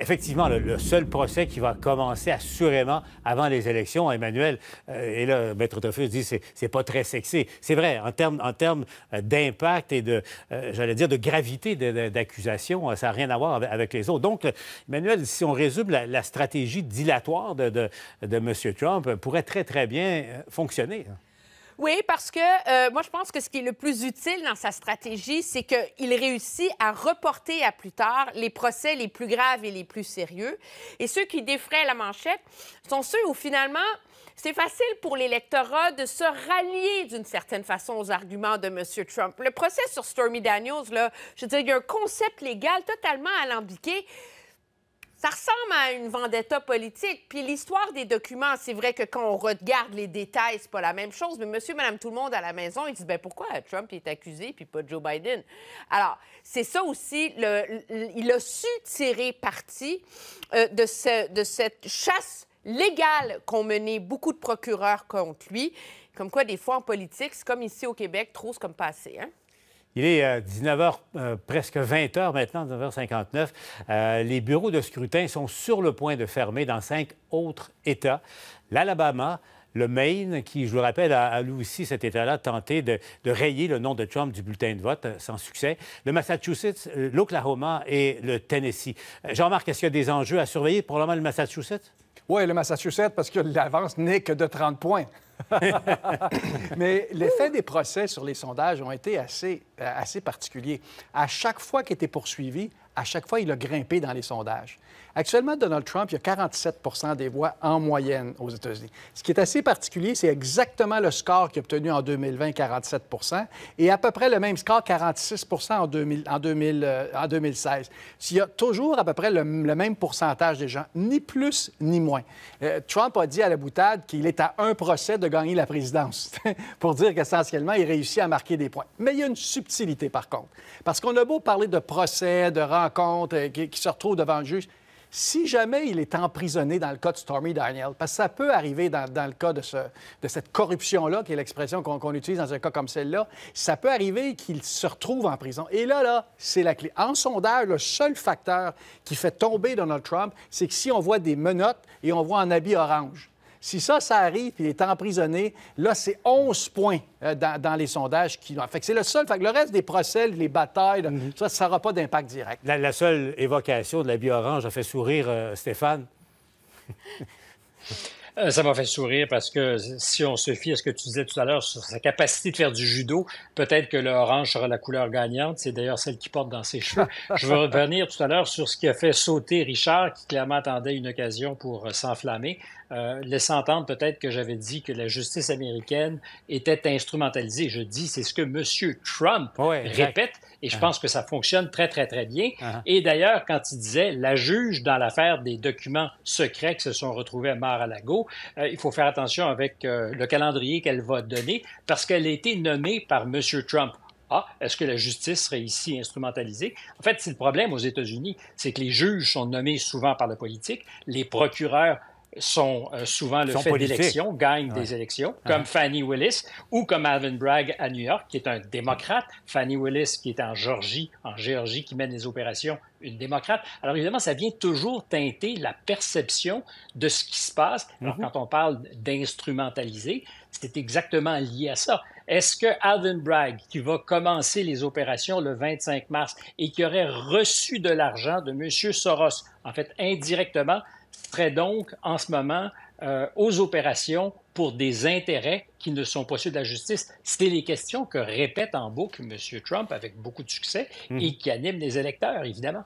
effectivement, le, seul procès qui va commencer assurément avant les élections, Emmanuel, euh, et là, Maître Toffus dit c'est c'est pas très sexy. C'est vrai, en termes euh, d'impact et de, euh, j'allais dire, de gravité d'accusation, ça n'a rien à voir avec les autres. Donc, Emmanuel, si on résume la, stratégie dilatoire de, de, de M. Trump, pourrait très, très bien fonctionner. Oui, parce que euh, moi, je pense que ce qui est le plus utile dans sa stratégie, c'est qu'il réussit à reporter à plus tard les procès les plus graves et les plus sérieux. Et ceux qui défraient la manchette sont ceux où finalement, c'est facile pour l'électorat de se rallier d'une certaine façon aux arguments de M. Trump. Le procès sur Stormy Daniels, là, je veux dire, y a un concept légal totalement alambiqué. Ça ressemble à une vendetta politique. Puis l'histoire des documents, c'est vrai que quand on regarde les détails, c'est pas la même chose. Mais monsieur, madame, tout le monde à la maison, ils disent ben pourquoi Trump est accusé puis pas Joe Biden Alors c'est ça aussi. Le, il a su tirer parti euh, de, cette chasse légale qu'ont mené beaucoup de procureurs contre lui. Comme quoi, des fois en politique, c'est comme ici au Québec, trop c'est comme passé. Hein? Il est 19h, euh, euh, presque 20h maintenant, 19h59. Euh, les bureaux de scrutin sont sur le point de fermer dans cinq autres États. L'Alabama, le Maine, qui, je le rappelle, a, lui aussi, cet État-là, tenté de, rayer le nom de Trump du bulletin de vote sans succès, le Massachusetts, l'Oklahoma et le Tennessee. Jean-Marc, est-ce qu'il y a des enjeux à surveiller, moment le Massachusetts? Oui, le Massachusetts, parce que l'avance n'est que de 30 points. Mais l'effet des procès sur les sondages ont été assez, euh, assez particuliers. À chaque fois qu'il était poursuivi, à chaque fois, il a grimpé dans les sondages. Actuellement, Donald Trump, il a 47 des voix en moyenne aux États-Unis. Ce qui est assez particulier, c'est exactement le score qu'il a obtenu en 2020, 47 et à peu près le même score, 46 en, 2000, en, 2016. Euh, il y a toujours à peu près le, même pourcentage des gens, ni plus ni moins. Euh, Trump a dit à la boutade qu'il est à un procès de gagner la présidence, pour dire qu'essentiellement, il réussit à marquer des points. Mais il y a une subtilité, par contre, parce qu'on a beau parler de procès, de rang compte euh, qui, se retrouve devant le juge. Si jamais il est emprisonné dans le cas de Stormy Daniel, parce que ça peut arriver dans, le cas de, cette corruption-là, qui est l'expression qu'on utilise dans un cas comme celle-là, ça peut arriver qu'il se retrouve en prison. Et là, là, c'est la clé. En sondage, le seul facteur qui fait tomber Donald Trump, c'est que si on voit des menottes et on voit un habit orange, si ça, ça arrive, puis il est emprisonné, là, c'est 11 points euh, dans, les sondages qui Fait que c'est le seul. Fait le reste des procès, les batailles, mhm. ça, ça n'aura pas d'impact direct. La, seule évocation de la biorange orange a fait sourire euh, Stéphane. Euh, ça m'a fait sourire parce que si on se fie à ce que tu disais tout à l'heure sur sa capacité de faire du judo, peut-être que l'orange sera la couleur gagnante. C'est d'ailleurs celle qu'il porte dans ses cheveux. Je veux revenir tout à l'heure sur ce qui a fait sauter Richard, qui clairement attendait une occasion pour euh, s'enflammer, euh, laissant entendre peut-être que j'avais dit que la justice américaine était instrumentalisée. Je dis, c'est ce que M. Trump répète. Et je ah. pense que ça fonctionne très, très, très bien. Ah. Et d'ailleurs, quand il disait la juge dans l'affaire des documents secrets qui se sont retrouvés à Mar-a-Lago, euh, il faut faire attention avec euh, le calendrier qu'elle va donner parce qu'elle a été nommée par M. Trump. Ah, est-ce que la justice serait ici instrumentalisée? En fait, c'est le problème aux États-Unis, c'est que les juges sont nommés souvent par la politique, les procureurs sont euh, souvent le fait d'élections, gagnent des élections, comme Fannie Willis ou comme Alvin Bragg à New York, qui est un démocrate. Fannie Willis, qui est en Géorgie, en Géorgie, qui mène les opérations, une démocrate. Alors évidemment, ça vient toujours teinter la perception de ce qui se passe. Alors mhm. quand on parle d'instrumentaliser, c'est exactement lié à ça. Est-ce que Alvin Bragg, qui va commencer les opérations le 25 mars et qui aurait reçu de l'argent de M. Soros, en fait indirectement, prêt donc en ce moment euh, aux opérations pour des intérêts qui ne sont pas ceux de la justice. c'est les questions que répète en boucle M. Trump avec beaucoup de succès et mhm. qui anime les électeurs, évidemment.